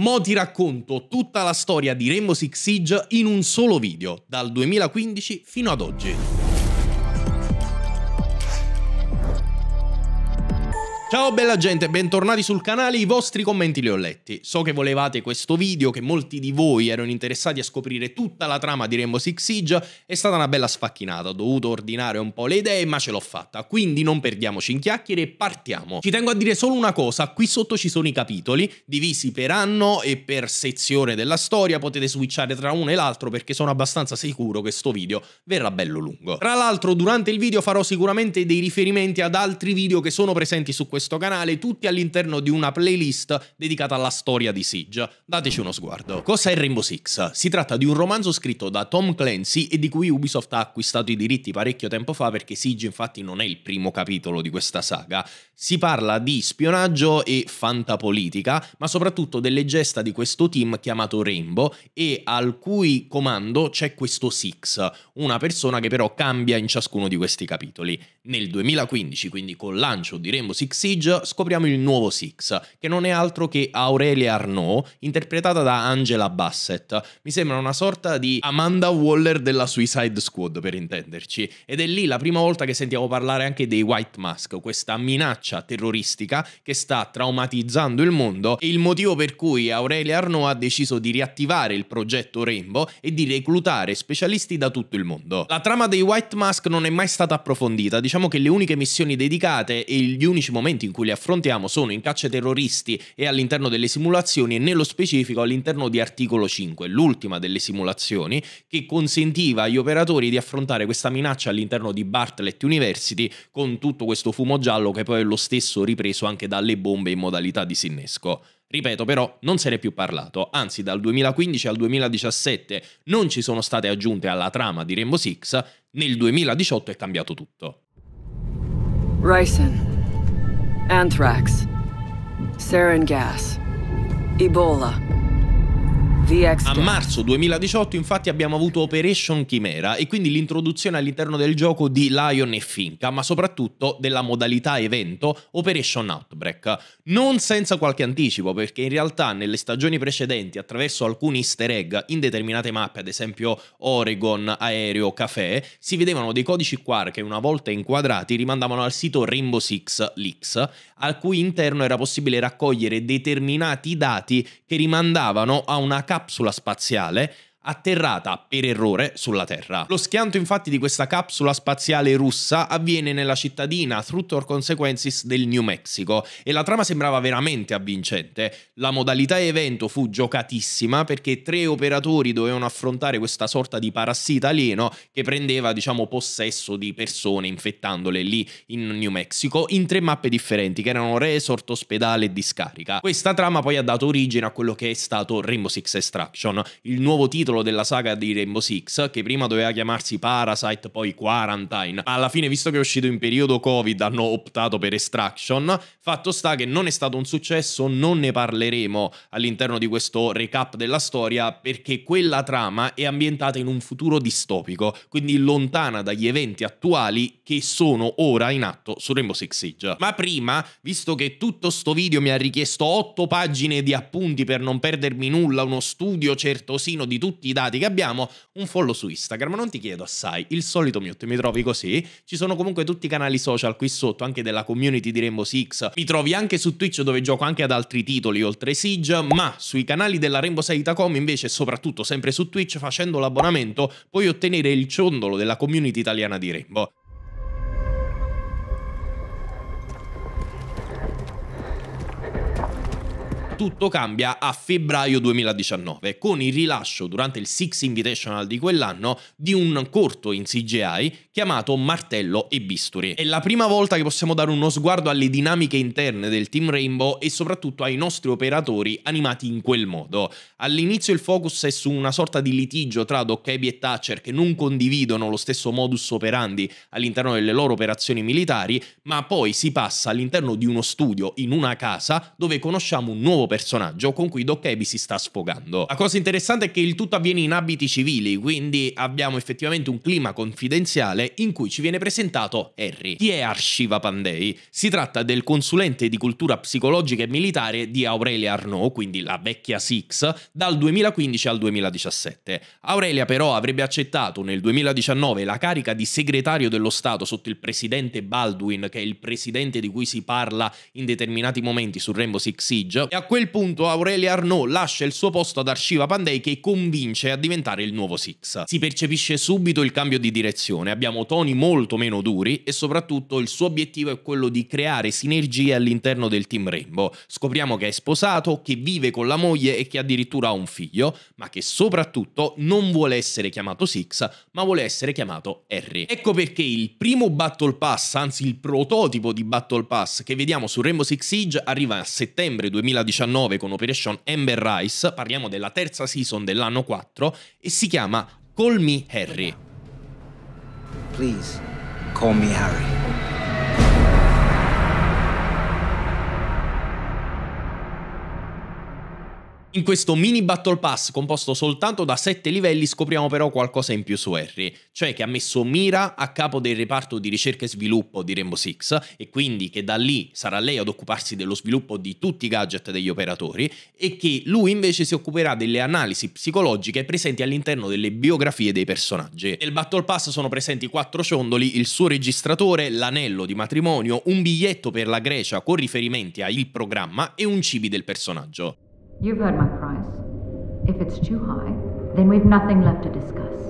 Mo ti racconto tutta la storia di Rainbow Six Siege in un solo video, dal 2015 fino ad oggi. Ciao bella gente, bentornati sul canale, i vostri commenti li ho letti. So che volevate questo video, che molti di voi erano interessati a scoprire tutta la trama di Rainbow Six Siege, è stata una bella sfacchinata, ho dovuto ordinare un po' le idee ma ce l'ho fatta, quindi non perdiamoci in chiacchiere e partiamo. Ci tengo a dire solo una cosa, qui sotto ci sono i capitoli, divisi per anno e per sezione della storia, potete switchare tra uno e l'altro perché sono abbastanza sicuro che sto video verrà bello lungo. Tra l'altro durante il video farò sicuramente dei riferimenti ad altri video che sono presenti su questo questo canale, tutti all'interno di una playlist dedicata alla storia di Siege. Dateci uno sguardo. Cos'è Rainbow Six? Si tratta di un romanzo scritto da Tom Clancy e di cui Ubisoft ha acquistato i diritti parecchio tempo fa perché Siege infatti non è il primo capitolo di questa saga. Si parla di spionaggio e fantapolitica, ma soprattutto delle gesta di questo team chiamato Rainbow e al cui comando c'è questo Six, una persona che però cambia in ciascuno di questi capitoli. Nel 2015, quindi col lancio di Rainbow Six Siege, Prestige scopriamo il nuovo Six, che non è altro che Aurelia Arnaud, interpretata da Angela Bassett. Mi sembra una sorta di Amanda Waller della Suicide Squad, per intenderci. Ed è lì la prima volta che sentiamo parlare anche dei White Mask, questa minaccia terroristica che sta traumatizzando il mondo e il motivo per cui Aurelia Arnaud ha deciso di riattivare il progetto Rainbow e di reclutare specialisti da tutto il mondo. La trama dei White Mask non è mai stata approfondita, diciamo che le uniche missioni dedicate e gli unici momenti argomenti in cui li affrontiamo sono in caccia terroristi e all'interno delle simulazioni e nello specifico all'interno di articolo 5, l'ultima delle simulazioni, che consentiva agli operatori di affrontare questa minaccia all'interno di Bartlett University con tutto questo fumo giallo che poi è lo stesso ripreso anche dalle bombe in modalità di sinnesco. Ripeto però, non se n'è più parlato, anzi dal 2015 al 2017 non ci sono state aggiunte alla trama di Rainbow Six, nel 2018 è cambiato tutto. Ryzen. Anthrax. Sarin gas. Ebola. A marzo 2018 infatti abbiamo avuto Operation Chimera e quindi l'introduzione all'interno del gioco di Lion e Finca, ma soprattutto della modalità evento Operation Outbreak. Non senza qualche anticipo, perché in realtà nelle stagioni precedenti, attraverso alcuni easter egg in determinate mappe, ad esempio Oregon, Aereo, Café, si vedevano dei codici QR che una volta inquadrati rimandavano al sito Rainbow Six Leaks, al cui interno era possibile raccogliere determinati dati che rimandavano a una cap- capsula spaziale atterrata per errore sulla Terra. Lo schianto infatti di questa capsula spaziale russa avviene nella cittadina Truthor Consequences del New Mexico e la trama sembrava veramente avvincente. La modalità evento fu giocatissima perché tre operatori dovevano affrontare questa sorta di parassita alieno che prendeva diciamo possesso di persone infettandole lì in New Mexico in tre mappe differenti che erano resort, ospedale e discarica. Questa trama poi ha dato origine a quello che è stato Rainbow Six Extraction, il nuovo titolo capitolo della saga di Rainbow Six, che prima doveva chiamarsi Parasite, poi Quarantine. Alla fine, visto che è uscito in periodo Covid, hanno optato per Extraction. Fatto sta che non è stato un successo, non ne parleremo all'interno di questo recap della storia, perché quella trama è ambientata in un futuro distopico, quindi lontana dagli eventi attuali che sono ora in atto su Rainbow Six Siege. Ma prima, visto che tutto sto video mi ha richiesto 8 pagine di appunti per non perdermi nulla, uno studio certosino di tutto tutti i dati che abbiamo, un follow su Instagram. Non ti chiedo assai, il solito mute, mi trovi così. Ci sono comunque tutti i canali social qui sotto, anche della community di Rainbow Six. Mi trovi anche su Twitch dove gioco anche ad altri titoli oltre Siege, ma sui canali della Rainbow 6 invece, soprattutto sempre su Twitch, facendo l'abbonamento, puoi ottenere il ciondolo della community italiana di Rainbow. tutto cambia a febbraio 2019 con il rilascio durante il Six Invitational di quell'anno di un corto in CGI chiamato Martello e Bisturi. È la prima volta che possiamo dare uno sguardo alle dinamiche interne del Team Rainbow e soprattutto ai nostri operatori animati in quel modo. All'inizio il focus è su una sorta di litigio tra Doc Dokkaibi e Thatcher che non condividono lo stesso modus operandi all'interno delle loro operazioni militari, ma poi si passa all'interno di uno studio in una casa dove conosciamo un nuovo personaggio con cui Doc si sta sfogando. La cosa interessante è che il tutto avviene in abiti civili, quindi abbiamo effettivamente un clima confidenziale in cui ci viene presentato Harry. Chi è Arshiva Pandey? Si tratta del consulente di cultura psicologica e militare di Aurelia Arnaud, quindi la vecchia Six, dal 2015 al 2017. Aurelia però avrebbe accettato nel 2019 la carica di segretario dello Stato sotto il presidente Baldwin, che è il presidente di cui si parla in determinati momenti su Rainbow Six Siege, e a quel quel punto Aurelia Arnaud lascia il suo posto ad Arshiva Pandey che convince a diventare il nuovo Six. Si percepisce subito il cambio di direzione, abbiamo toni molto meno duri e soprattutto il suo obiettivo è quello di creare sinergie all'interno del team Rainbow. Scopriamo che è sposato, che vive con la moglie e che addirittura ha un figlio, ma che soprattutto non vuole essere chiamato Six, ma vuole essere chiamato Harry. Ecco perché il primo Battle Pass, anzi il prototipo di Battle Pass che vediamo su Rainbow Six Siege arriva a settembre 2019 2019 con Operation Amber Rice, parliamo della terza season dell'anno 4 e si chiama Call Me Harry. Please, call me Harry. In questo mini Battle Pass composto soltanto da 7 livelli scopriamo però qualcosa in più su Harry, cioè che ha messo Mira a capo del reparto di ricerca e sviluppo di Rainbow Six e quindi che da lì sarà lei ad occuparsi dello sviluppo di tutti i gadget degli operatori e che lui invece si occuperà delle analisi psicologiche presenti all'interno delle biografie dei personaggi. Nel Battle Pass sono presenti 4 ciondoli, il suo registratore, l'anello di matrimonio, un biglietto per la Grecia con riferimenti a il programma e un cibi del personaggio. You've heard my price. If it's too high, then we've nothing left to discuss.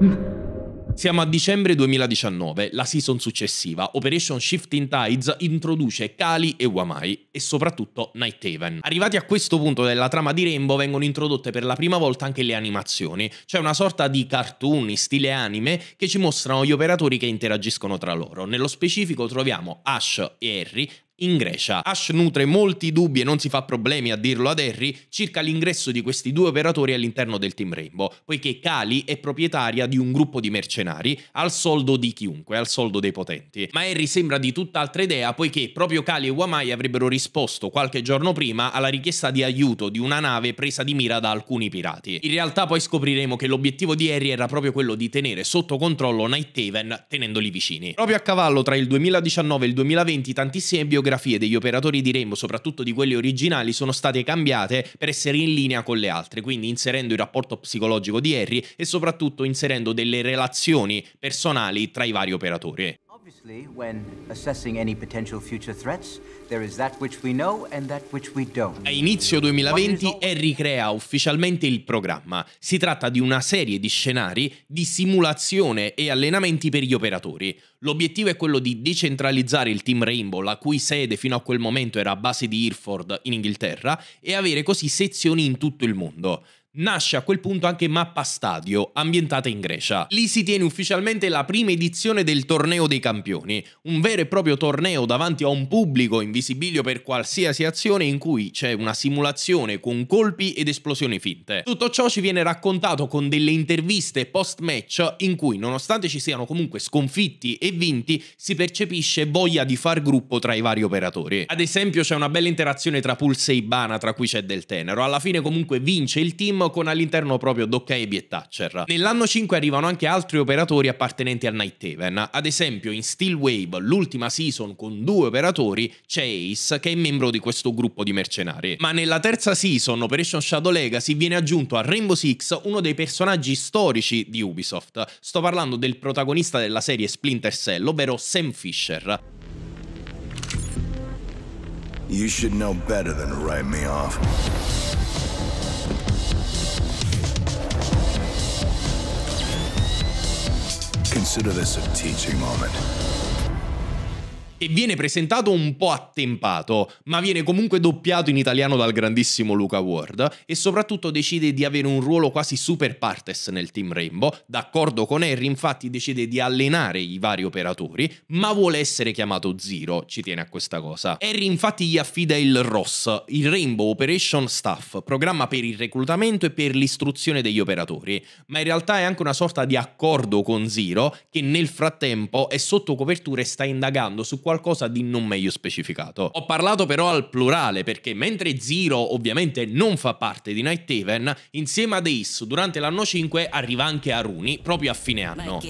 Siamo a dicembre 2019, la season successiva. Operation Shifting Tides introduce Kali e Wamai e soprattutto Night Haven. Arrivati a questo punto della trama di Rainbow vengono introdotte per la prima volta anche le animazioni, C'è una sorta di cartoon in stile anime che ci mostrano gli operatori che interagiscono tra loro. Nello specifico troviamo Ash e Harry in Grecia. Ash nutre molti dubbi e non si fa problemi a dirlo ad Harry circa l'ingresso di questi due operatori all'interno del team Rainbow, poiché Kali è proprietaria di un gruppo di mercenari al soldo di chiunque, al soldo dei potenti. Ma Harry sembra di tutt'altra idea poiché proprio Kali e Wamai avrebbero risposto qualche giorno prima alla richiesta di aiuto di una nave presa di mira da alcuni pirati. In realtà poi scopriremo che l'obiettivo di Harry era proprio quello di tenere sotto controllo Night Haven tenendoli vicini. Proprio a cavallo tra il 2019 e il 2020 tantissime biografie fotografie degli operatori di Rainbow, soprattutto di quelli originali, sono state cambiate per essere in linea con le altre, quindi inserendo il rapporto psicologico di Harry e soprattutto inserendo delle relazioni personali tra i vari operatori. Obviously, when assessing any potential future threats, there is that which we know and that which we don't. A inizio 2020 Harry crea ufficialmente il programma. Si tratta di una serie di scenari di simulazione e allenamenti per gli operatori. L'obiettivo è quello di decentralizzare il team Rainbow, la cui sede fino a quel momento era a base di Hereford in Inghilterra, e avere così sezioni in tutto il mondo. Nasce a quel punto anche Mappa Stadio, ambientata in Grecia. Lì si tiene ufficialmente la prima edizione del Torneo dei Campioni, un vero e proprio torneo davanti a un pubblico in visibilio per qualsiasi azione in cui c'è una simulazione con colpi ed esplosioni finte. Tutto ciò ci viene raccontato con delle interviste post-match in cui, nonostante ci siano comunque sconfitti e vinti, si percepisce voglia di far gruppo tra i vari operatori. Ad esempio c'è una bella interazione tra Pulse e Ibana, tra cui c'è Del Tenero. Alla fine comunque vince il team con all'interno proprio Dokkaebi e Thatcher. Nell'anno 5 arrivano anche altri operatori appartenenti al Nighthaven, ad esempio in Steel Wave, l'ultima season con due operatori, c'è Ace che è membro di questo gruppo di mercenari. Ma nella terza season, Operation Shadow Legacy, viene aggiunto a Rainbow Six uno dei personaggi storici di Ubisoft. Sto parlando del protagonista della serie Splinter Cell, ovvero Sam Fisher. You should know better than to write me off. Consider this a teaching moment. e viene presentato un po' attempato, ma viene comunque doppiato in italiano dal grandissimo Luca Ward e soprattutto decide di avere un ruolo quasi super partes nel team Rainbow, d'accordo con Harry infatti decide di allenare i vari operatori, ma vuole essere chiamato Zero, ci tiene a questa cosa. Harry infatti gli affida il ROS, il Rainbow Operation Staff, programma per il reclutamento e per l'istruzione degli operatori, ma in realtà è anche una sorta di accordo con Zero che nel frattempo è sotto copertura e sta indagando su quali qualcosa di non meglio specificato. Ho parlato però al plurale perché mentre Zero ovviamente non fa parte di Night Haven, insieme ad Ace durante l'anno 5 arriva anche Aruni proprio a fine anno.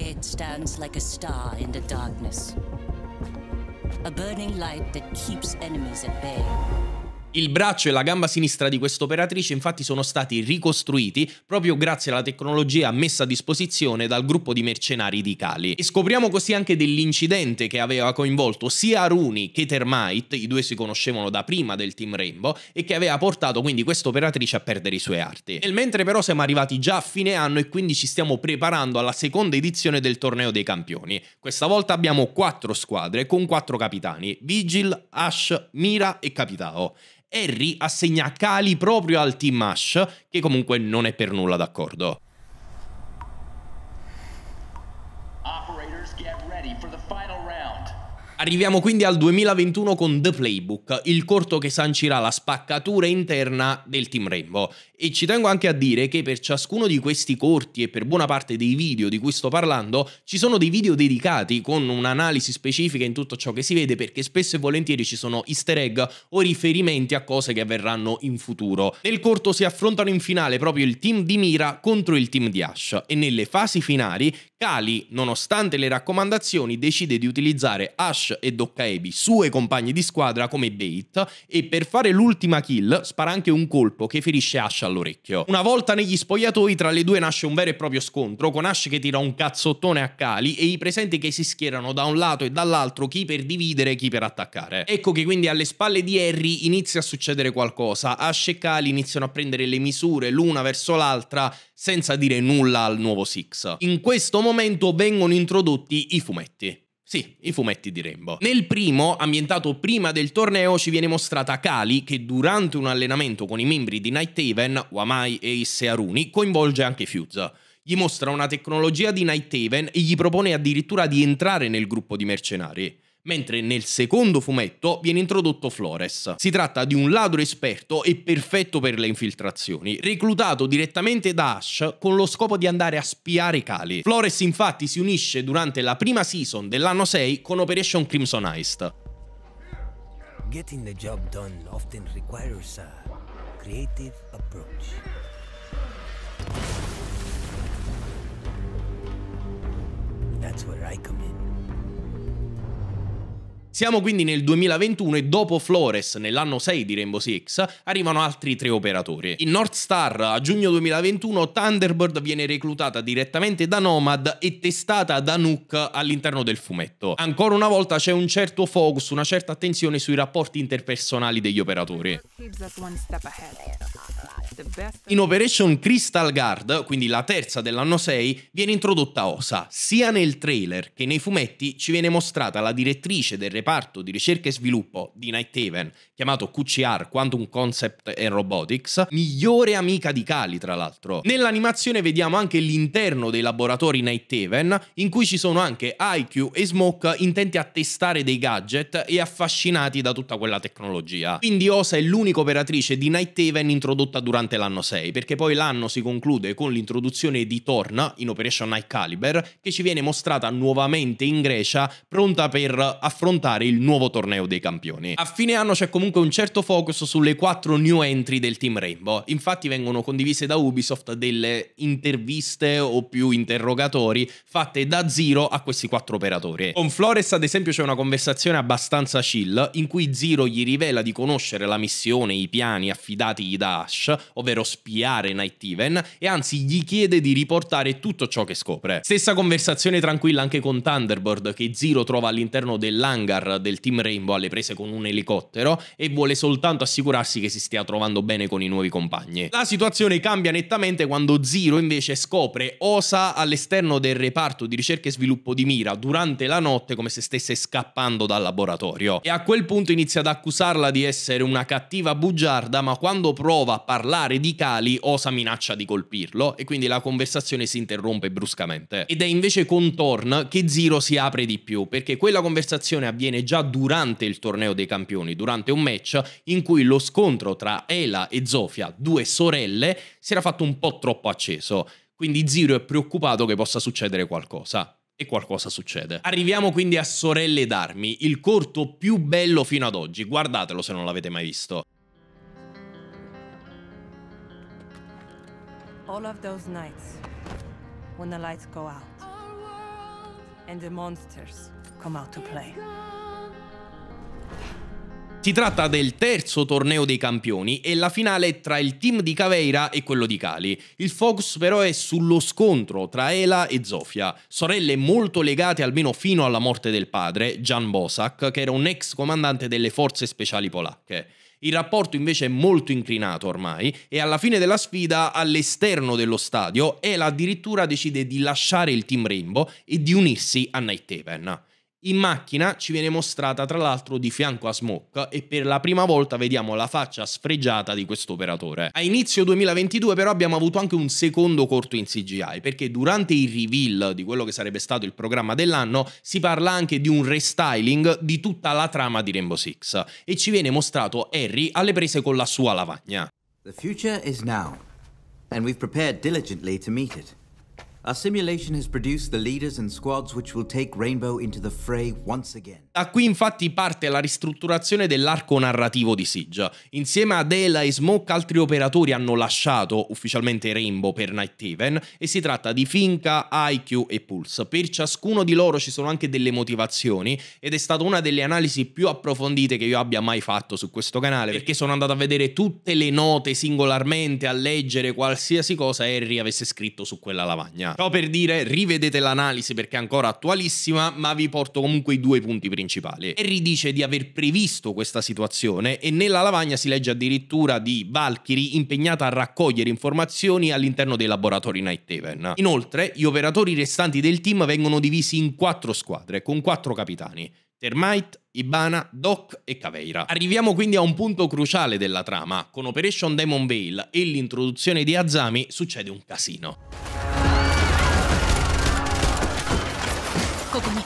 A burning light that keeps enemies at bay. Il braccio e la gamba sinistra di quest'operatrice infatti sono stati ricostruiti proprio grazie alla tecnologia messa a disposizione dal gruppo di mercenari di Cali. E scopriamo così anche dell'incidente che aveva coinvolto sia Aruni che Termite, i due si conoscevano da prima del team Rainbow, e che aveva portato quindi quest'operatrice a perdere i suoi arti. Nel mentre però siamo arrivati già a fine anno e quindi ci stiamo preparando alla seconda edizione del torneo dei campioni. Questa volta abbiamo quattro squadre con quattro capitani, Vigil, Ash, Mira e Capitao Harry assegna Cali proprio al team Ash, che comunque non è per nulla d'accordo. Arriviamo quindi al 2021 con The Playbook, il corto che sancirà la spaccatura interna del Team Rainbow. E ci tengo anche a dire che per ciascuno di questi corti e per buona parte dei video di cui sto parlando, ci sono dei video dedicati con un'analisi specifica in tutto ciò che si vede, perché spesso e volentieri ci sono easter egg o riferimenti a cose che avverranno in futuro. Nel corto si affrontano in finale proprio il team di Mira contro il team di Ash, e nelle fasi finali Kali, nonostante le raccomandazioni, decide di utilizzare Ash Nash e Doccaebi, sue compagni di squadra, come bait e per fare l'ultima kill spara anche un colpo che ferisce Ash all'orecchio. Una volta negli spogliatoi tra le due nasce un vero e proprio scontro con Ash che tira un cazzottone a Kali e i presenti che si schierano da un lato e dall'altro chi per dividere chi per attaccare. Ecco che quindi alle spalle di Harry inizia a succedere qualcosa, Ash e Kali iniziano a prendere le misure l'una verso l'altra senza dire nulla al nuovo Six. In questo momento vengono introdotti i fumetti. Sì, i fumetti di Rainbow. Nel primo, ambientato prima del torneo, ci viene mostrata Kali che durante un allenamento con i membri di Nighthaven, Wamai e Isse Aruni, coinvolge anche Fuse gli mostra una tecnologia di Nighthaven e gli propone addirittura di entrare nel gruppo di mercenari mentre nel secondo fumetto viene introdotto Flores. Si tratta di un ladro esperto e perfetto per le infiltrazioni, reclutato direttamente da Ash con lo scopo di andare a spiare Kali. Flores infatti si unisce durante la prima season dell'anno 6 con Operation Crimson Heist. Getting the job done often requires a creative approach. That's where I come in. Siamo quindi nel 2021 e dopo Flores, nell'anno 6 di Rainbow Six, arrivano altri tre operatori. In North Star, a giugno 2021, Thunderbird viene reclutata direttamente da Nomad e testata da Nook all'interno del fumetto. Ancora una volta c'è un certo focus, una certa attenzione sui rapporti interpersonali degli operatori. In Operation Crystal Guard, quindi la terza dell'anno 6, viene introdotta Osa. Sia nel trailer che nei fumetti ci viene mostrata la direttrice del reparto di ricerca e sviluppo di Night Haven, chiamato QCR Quantum Concept and Robotics, migliore amica di Kali tra l'altro. Nell'animazione vediamo anche l'interno dei laboratori Night Haven, in cui ci sono anche IQ e Smoke intenti a testare dei gadget e affascinati da tutta quella tecnologia. Quindi Osa è l'unica operatrice di Night Haven introdotta durante durante l'anno 6, perché poi l'anno si conclude con l'introduzione di Torna in Operation Night Caliber, che ci viene mostrata nuovamente in Grecia, pronta per affrontare il nuovo torneo dei campioni. A fine anno c'è comunque un certo focus sulle quattro new entry del team Rainbow, infatti vengono condivise da Ubisoft delle interviste o più interrogatori fatte da Zero a questi quattro operatori. Con Flores ad esempio c'è una conversazione abbastanza chill in cui Zero gli rivela di conoscere la missione, i piani affidatigli da Ash, ovvero spiare Night Even, e anzi gli chiede di riportare tutto ciò che scopre. Stessa conversazione tranquilla anche con Thunderbird, che Zero trova all'interno dell'hangar del Team Rainbow alle prese con un elicottero e vuole soltanto assicurarsi che si stia trovando bene con i nuovi compagni. La situazione cambia nettamente quando Zero invece scopre Osa all'esterno del reparto di ricerca e sviluppo di Mira durante la notte come se stesse scappando dal laboratorio. E a quel punto inizia ad accusarla di essere una cattiva bugiarda, ma quando prova a parlare parlare di Kali, Osa minaccia di colpirlo e quindi la conversazione si interrompe bruscamente. Ed è invece con Thorn che Zero si apre di più, perché quella conversazione avviene già durante il torneo dei campioni, durante un match in cui lo scontro tra Ela e Zofia, due sorelle, si era fatto un po' troppo acceso. Quindi Zero è preoccupato che possa succedere qualcosa e qualcosa succede. Arriviamo quindi a Sorelle d'Armi, il corto più bello fino ad oggi, guardatelo se non l'avete mai visto. All of those nights, when the lights go out, and the monsters come out to play. Si tratta del terzo torneo dei campioni e la finale tra il team di Caveira e quello di Cali. Il focus però è sullo scontro tra Ela e Zofia, sorelle molto legate almeno fino alla morte del padre, Jan Bosak, che era un ex comandante delle forze speciali polacche. Il rapporto invece è molto inclinato ormai e alla fine della sfida all'esterno dello stadio Ela addirittura decide di lasciare il team Rainbow e di unirsi a Night Haven. In macchina ci viene mostrata tra l'altro di fianco a Smoke e per la prima volta vediamo la faccia sfregiata di questo operatore. A inizio 2022 però abbiamo avuto anche un secondo corto in CGI perché durante il reveal di quello che sarebbe stato il programma dell'anno si parla anche di un restyling di tutta la trama di Rainbow Six e ci viene mostrato Harry alle prese con la sua lavagna. The future is now and we've prepared diligently to meet it. Rainbow Da qui infatti parte la ristrutturazione dell'arco narrativo di Siege. Insieme a Dela e Smoke altri operatori hanno lasciato ufficialmente Rainbow per Night Haven e si tratta di Finca, IQ e Pulse. Per ciascuno di loro ci sono anche delle motivazioni ed è stata una delle analisi più approfondite che io abbia mai fatto su questo canale perché sono andato a vedere tutte le note singolarmente, a leggere qualsiasi cosa Harry avesse scritto su quella lavagna. Bologna. Però per dire, rivedete l'analisi perché è ancora attualissima, ma vi porto comunque i due punti principali. Harry dice di aver previsto questa situazione e nella lavagna si legge addirittura di Valkyrie impegnata a raccogliere informazioni all'interno dei laboratori Night Haven. Inoltre, gli operatori restanti del team vengono divisi in quattro squadre, con quattro capitani. Termite, Ibana, Doc e Caveira. Arriviamo quindi a un punto cruciale della trama. Con Operation Demon Veil e l'introduzione di Azami succede un casino. ここに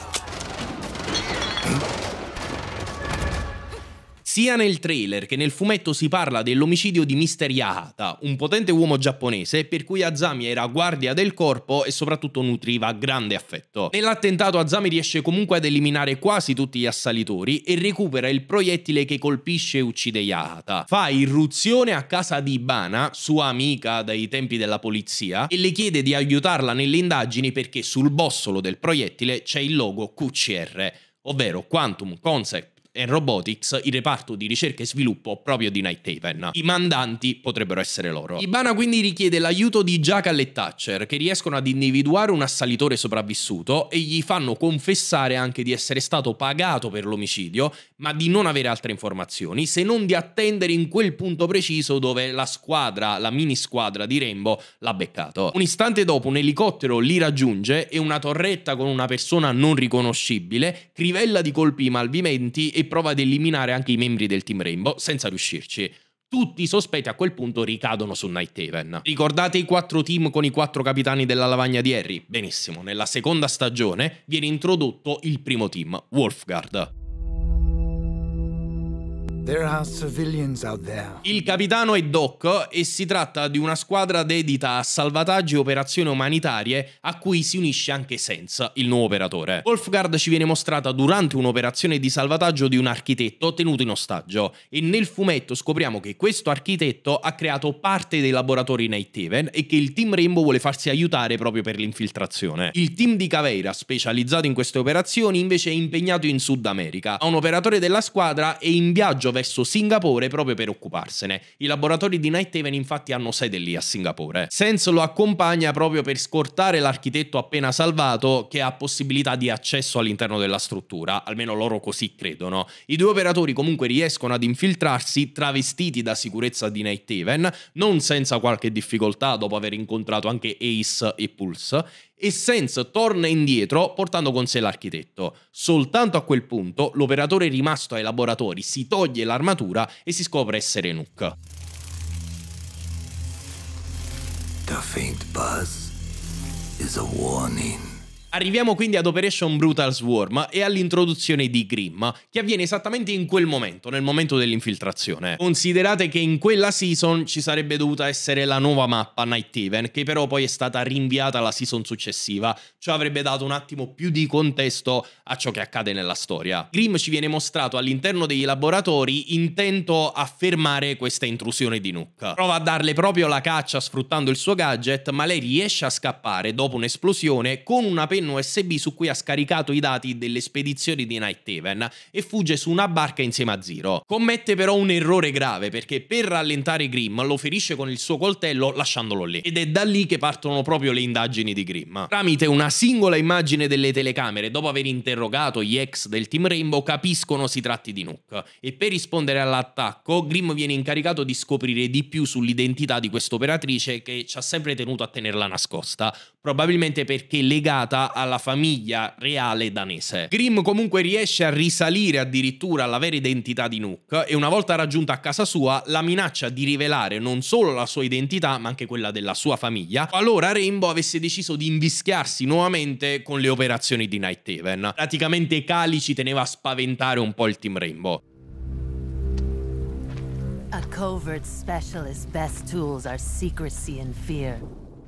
Sia nel trailer che nel fumetto si parla dell'omicidio di Mr. Yahata, un potente uomo giapponese per cui Azami era guardia del corpo e soprattutto nutriva grande affetto. Nell'attentato Azami riesce comunque ad eliminare quasi tutti gli assalitori e recupera il proiettile che colpisce e uccide Yahata. Fa irruzione a casa di Ibana, sua amica dai tempi della polizia, e le chiede di aiutarla nelle indagini perché sul bossolo del proiettile c'è il logo QCR, ovvero Quantum Concept and Robotics, il reparto di ricerca e sviluppo proprio di Nighthaven. I mandanti potrebbero essere loro. Ibana quindi richiede l'aiuto di Jackal e Thatcher, che riescono ad individuare un assalitore sopravvissuto e gli fanno confessare anche di essere stato pagato per l'omicidio, ma di non avere altre informazioni, se non di attendere in quel punto preciso dove la squadra, la mini squadra di Rainbow, l'ha beccato. Un istante dopo un elicottero li raggiunge e una torretta con una persona non riconoscibile crivella di colpi malviventi e prova ad eliminare anche i membri del team Rainbow senza riuscirci. Tutti i sospetti a quel punto ricadono su Nighthaven. Ricordate i quattro team con i quattro capitani della lavagna di Harry? Benissimo, nella seconda stagione viene introdotto il primo team, Wolfgard. Il capitano è Doc e si tratta di una squadra dedita a salvataggi e operazioni umanitarie a cui si unisce anche Sense, il nuovo operatore. Wolfgard ci viene mostrata durante un'operazione di salvataggio di un architetto tenuto in ostaggio e nel fumetto scopriamo che questo architetto ha creato parte dei laboratori Night Haven e che il team Rainbow vuole farsi aiutare proprio per l'infiltrazione. Il team di Caveira, specializzato in queste operazioni, invece è impegnato in Sud America. Ha un operatore della squadra e in viaggio verso Singapore proprio per occuparsene. I laboratori di Night Haven infatti hanno sede lì a Singapore. Senso lo accompagna proprio per scortare l'architetto appena salvato che ha possibilità di accesso all'interno della struttura, almeno loro così credono. I due operatori comunque riescono ad infiltrarsi travestiti da sicurezza di Night Haven, non senza qualche difficoltà dopo aver incontrato anche Ace e Pulse, e Sense torna indietro portando con sé l'architetto. Soltanto a quel punto l'operatore rimasto ai laboratori si toglie l'armatura e si scopre essere Nook. The faint buzz is a warning. Arriviamo quindi ad Operation Brutal Swarm e all'introduzione di Grimm, che avviene esattamente in quel momento, nel momento dell'infiltrazione. Considerate che in quella season ci sarebbe dovuta essere la nuova mappa Night Even, che però poi è stata rinviata alla season successiva, ciò avrebbe dato un attimo più di contesto a ciò che accade nella storia. Grimm ci viene mostrato all'interno dei laboratori intento a fermare questa intrusione di Nook. Prova a darle proprio la caccia sfruttando il suo gadget, ma lei riesce a scappare dopo un'esplosione con una penna penna USB su cui ha scaricato i dati delle spedizioni di Night Haven e fugge su una barca insieme a Zero. Commette però un errore grave perché per rallentare Grimm lo ferisce con il suo coltello lasciandolo lì ed è da lì che partono proprio le indagini di Grimm. Tramite una singola immagine delle telecamere, dopo aver interrogato gli ex del team Rainbow, capiscono si tratti di Nook e per rispondere all'attacco Grimm viene incaricato di scoprire di più sull'identità di quest'operatrice che ci ha sempre tenuto a tenerla nascosta probabilmente perché legata alla famiglia reale danese. Grimm comunque riesce a risalire addirittura alla vera identità di Nook e una volta raggiunta a casa sua la minaccia di rivelare non solo la sua identità ma anche quella della sua famiglia qualora Rainbow avesse deciso di invischiarsi nuovamente con le operazioni di Night Haven. Praticamente Kali ci teneva a spaventare un po' il team Rainbow. A covert specialist's best tools are secrecy and fear.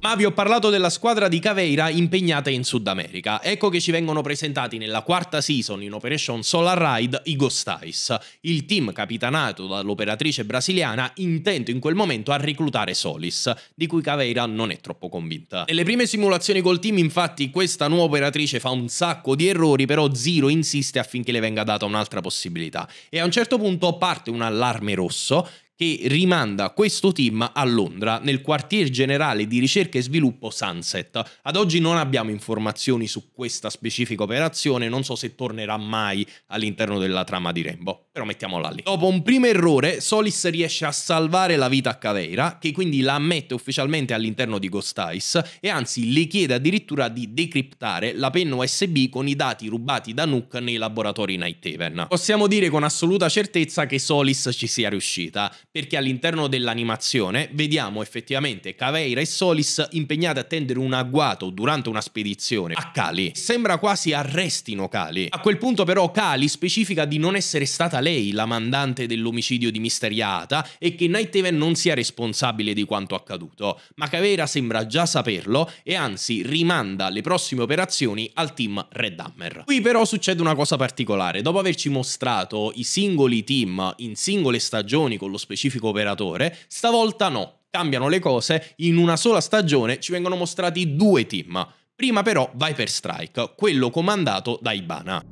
Ma vi ho parlato della squadra di Caveira impegnata in Sud America. Ecco che ci vengono presentati nella quarta season in Operation Solar Ride i Ghost Eyes, il team capitanato dall'operatrice brasiliana intento in quel momento a reclutare Solis, di cui Caveira non è troppo convinta. Nelle prime simulazioni col team infatti questa nuova operatrice fa un sacco di errori, però Zero insiste affinché le venga data un'altra possibilità e a un certo punto parte un allarme rosso che rimanda questo team a Londra nel quartier generale di ricerca e sviluppo Sunset. Ad oggi non abbiamo informazioni su questa specifica operazione, non so se tornerà mai all'interno della trama di Rainbow, però mettiamola lì. Dopo un primo errore, Solis riesce a salvare la vita a Caveira, che quindi la ammette ufficialmente all'interno di Ghost Eyes e anzi le chiede addirittura di decriptare la penna USB con i dati rubati da Nook nei laboratori Night Haven. Possiamo dire con assoluta certezza che Solis ci sia riuscita perché all'interno dell'animazione vediamo effettivamente Caveira e Solis impegnati a tendere un agguato durante una spedizione a Cali. Sembra quasi arrestino Cali. A quel punto però Cali specifica di non essere stata lei la mandante dell'omicidio di Misteriata e che Night Haven non sia responsabile di quanto accaduto, ma Caveira sembra già saperlo e anzi rimanda le prossime operazioni al team Red Hammer. Qui però succede una cosa particolare, dopo averci mostrato i singoli team in singole stagioni con lo specifico specifico operatore, stavolta no, cambiano le cose, in una sola stagione ci vengono mostrati due team, prima però Viper Strike, quello comandato da Ibana.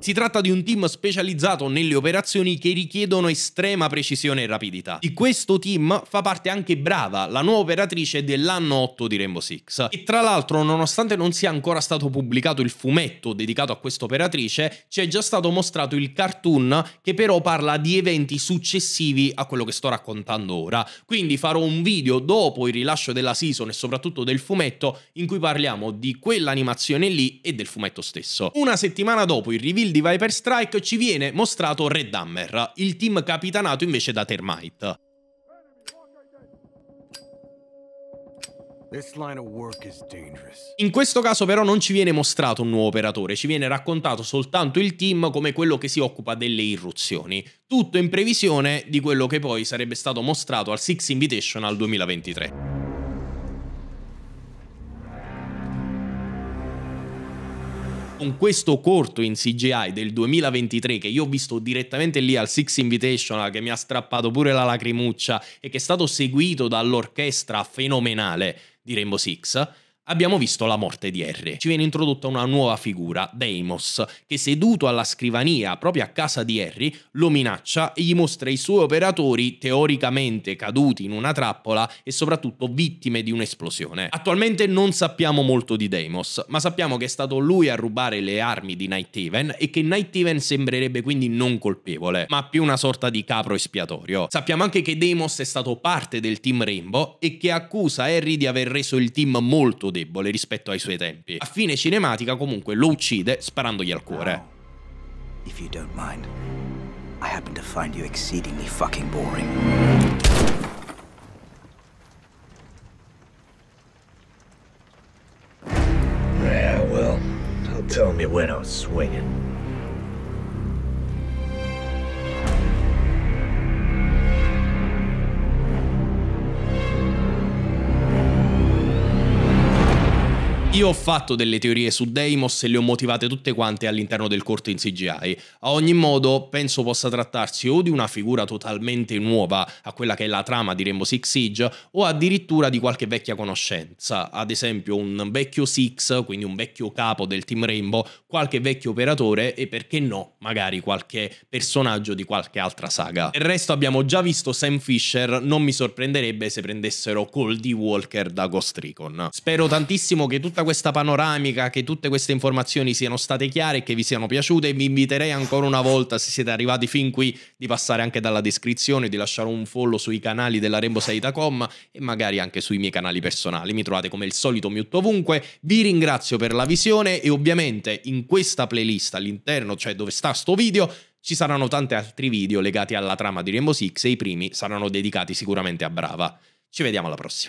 Si tratta di un team specializzato nelle operazioni che richiedono estrema precisione e rapidità. Di questo team fa parte anche Brava, la nuova operatrice dell'anno 8 di Rainbow Six. E tra l'altro, nonostante non sia ancora stato pubblicato il fumetto dedicato a questa operatrice, ci è già stato mostrato il cartoon che però parla di eventi successivi a quello che sto raccontando ora. Quindi farò un video dopo il rilascio della season e soprattutto del fumetto in cui parliamo di quell'animazione lì e del fumetto evento stesso. Una settimana dopo il reveal di Viper Strike ci viene mostrato Red Hammer, il team capitanato invece da Termite. In questo caso però non ci viene mostrato un nuovo operatore, ci viene raccontato soltanto il team come quello che si occupa delle irruzioni, tutto in previsione di quello che poi sarebbe stato mostrato al Six Invitational 2023. con questo corto in CGI del 2023 che io ho visto direttamente lì al Six Invitational che mi ha strappato pure la lacrimuccia e che è stato seguito dall'orchestra fenomenale di Rainbow Six Abbiamo visto la morte di Harry. Ci viene introdotta una nuova figura, Deimos, che seduto alla scrivania proprio a casa di Harry lo minaccia e gli mostra i suoi operatori teoricamente caduti in una trappola e soprattutto vittime di un'esplosione. Attualmente non sappiamo molto di Deimos, ma sappiamo che è stato lui a rubare le armi di Night Nighthaven e che Night Nighthaven sembrerebbe quindi non colpevole, ma più una sorta di capro espiatorio. Sappiamo anche che Deimos è stato parte del team Rainbow e che accusa Harry di aver reso il team molto molto debole rispetto ai suoi tempi. A fine cinematica comunque lo uccide sparandogli al cuore. If you don't mind, I happen to find you exceedingly fucking boring. Yeah, well, don't tell me when I was swinging. Io ho fatto delle teorie su Deimos e le ho motivate tutte quante all'interno del corto in CGI. A ogni modo, penso possa trattarsi o di una figura totalmente nuova a quella che è la trama di Rainbow Six Siege, o addirittura di qualche vecchia conoscenza, ad esempio un vecchio Six, quindi un vecchio capo del team Rainbow, qualche vecchio operatore e perché no, magari qualche personaggio di qualche altra saga. Del resto abbiamo già visto Sam Fisher, non mi sorprenderebbe se prendessero Cole Walker da Ghost Recon. Spero tantissimo che tutta tutta questa panoramica, che tutte queste informazioni siano state chiare e che vi siano piaciute e vi inviterei ancora una volta, se siete arrivati fin qui, di passare anche dalla descrizione, di lasciare un follow sui canali della Rainbow Saitacom e magari anche sui miei canali personali. Mi trovate come il solito mute ovunque. Vi ringrazio per la visione e ovviamente in questa playlist all'interno, cioè dove sta sto video, ci saranno tanti altri video legati alla trama di Rainbow Six e i primi saranno dedicati sicuramente a Brava. Ci vediamo alla prossima.